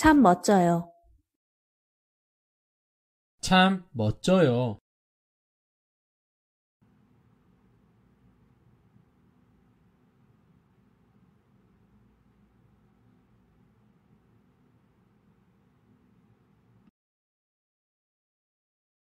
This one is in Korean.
참 멋져요. 참 멋져요.